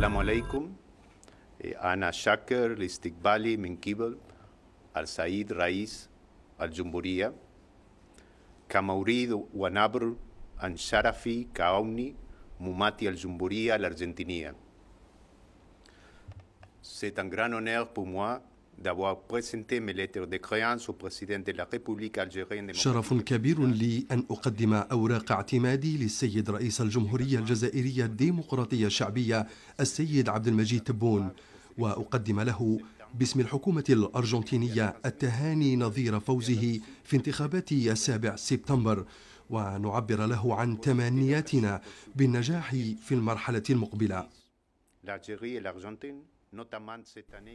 Assalamu alaikum. Eh, Ana Shaker, l'Istikbali, Minkibel, Al Said Raïs, Al Jumburia, Kamaurid Wanabr, en Sharafi, Kaomni, Mumati, Al Jumburia, l'Argentinia. C'est un grand honneur pour moi d'avoir présenté mes lettres de créance au président de la République algérienne. شرف كبير لي أن أقدم أوراق اعتمادي للسيد رئيس الجمهورية الجزائرية الديمقراطية الشعبية السيد عبد المجيد تبون وأقدم له باسم الحكومة الأرجنتينية التهاني نظير فوزه في انتخابات السابع سبتمبر ونعبر له عن تمنياتنا بالنجاح في المرحلة المقبلة.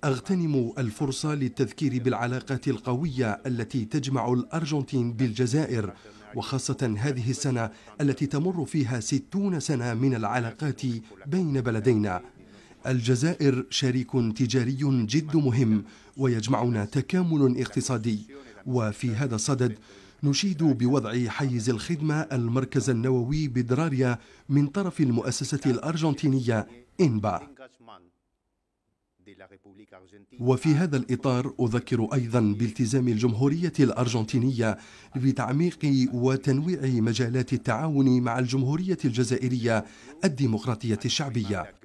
أغتنم الفرصة للتذكير بالعلاقات القوية التي تجمع الأرجنتين بالجزائر وخاصة هذه السنة التي تمر فيها ستون سنة من العلاقات بين بلدينا الجزائر شريك تجاري جد مهم ويجمعنا تكامل اقتصادي وفي هذا الصدد نشيد بوضع حيز الخدمة المركز النووي بدراريا من طرف المؤسسة الأرجنتينية إنبا وفي هذا الإطار أذكر أيضا بالتزام الجمهورية الأرجنتينية بتعميق وتنويع مجالات التعاون مع الجمهورية الجزائرية الديمقراطية الشعبية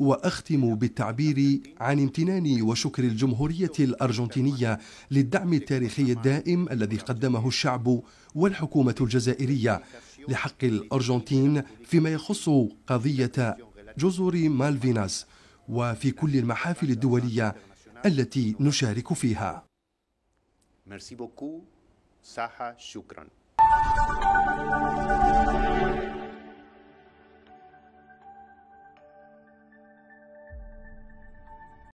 واختم بالتعبير عن امتناني وشكر الجمهوريه الارجنتينيه للدعم التاريخي الدائم الذي قدمه الشعب والحكومه الجزائريه لحق الارجنتين فيما يخص قضيه جزر مالفيناس وفي كل المحافل الدولية التي نشارك فيها. شكرا.